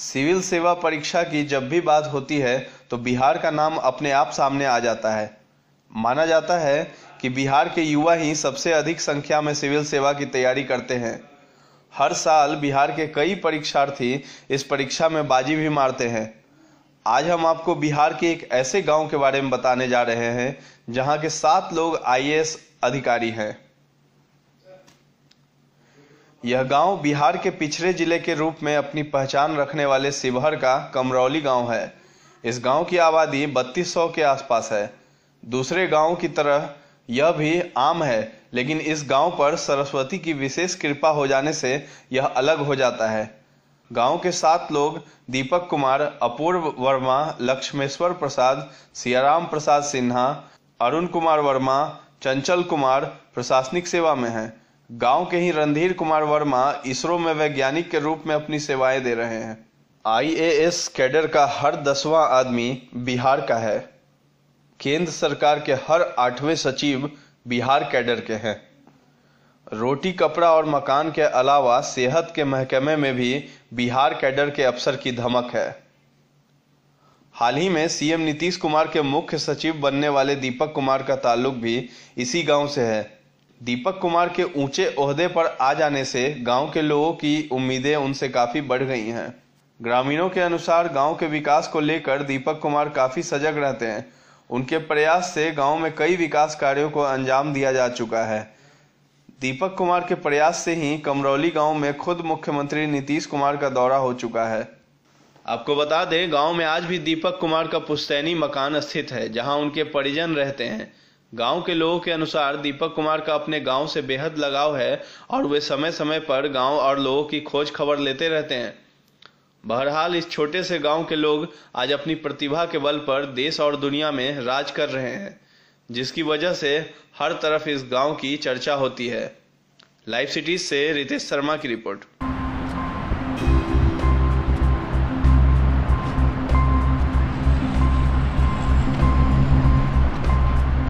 civil सेवा परीक्षा की जब भी बात होती है तो बिहार का नाम अपने आप सामने आ जाता है माना जाता है कि बिहार के युवा ही सबसे अधिक संख्या में सिविल सेवा की तैयारी करते हैं हर साल बिहार के कई परीक्षार्थी इस परीक्षा में बाजी भी मारते हैं आज हम आपको बिहार के एक ऐसे गांव के बारे में बताने जा रहे हैं जहां के सात लोग आईएएस अधिकारी हैं यह गांव बिहार के पिछड़े जिले के रूप में अपनी पहचान रखने वाले शिवहर का कमरौली गांव है इस गांव की आबादी 3200 के आसपास है दूसरे गांव की तरह यह भी आम है लेकिन इस गांव पर सरस्वती की विशेष कृपा हो जाने से यह अलग हो जाता है गांव के सात लोग दीपक कुमार अपूर्व वर्मा लक्ष्मेश्वर प्रसाद सियाराम प्रसाद सिन्हा अरुण कुमार वर्मा चंचल कुमार प्रशासनिक सेवा में हैं गांव के ही रणधीर कुमार वर्मा इसरो में वैज्ञानिक के रूप में अपनी सेवाएं दे रहे हैं आईएएस कैडर का हर दसवां आदमी बिहार का है केंद्र सरकार के हर आठवें सचिव बिहार कैडर के हैं रोटी कपड़ा और मकान के अलावा सेहत के महकमे में भी बिहार कैडर के अफसर की धमक है हाल ही में सीएम नीतीश कुमार के मुख्य सचिव बनने वाले दीपक कुमार का ताल्लुक भी इसी गांव से है दीपक कुमार के ऊंचे ओहदे पर आ जाने से गांव के लोगों की उम्मीदें उनसे काफी बढ़ गई हैं ग्रामीणों के अनुसार गांव के विकास को लेकर दीपक कुमार काफी सजग रहते हैं उनके प्रयास से गांव में कई विकास कार्यों को अंजाम दिया जा चुका है दीपक कुमार के प्रयास से ही कमरौली गांव में खुद मुख्यमंत्री नीतीश कुमार का दौरा हो चुका है आपको बता दें गांव में आज भी दीपक कुमार का पुश्तैनी मकान स्थित है जहां उनके परिजन रहते हैं गांव के लोगों के अनुसार दीपक कुमार का अपने गांव से बेहद लगाव है और वे समय समय पर गांव और लोगों की खोज खबर लेते रहते हैं बहरहाल इस छोटे से गांव के लोग आज अपनी प्रतिभा के बल पर देश और दुनिया में राज कर रहे हैं जिसकी वजह से हर तरफ इस गांव की चर्चा होती है लाइव सिटीज से रितेश शर्मा की रिपोर्ट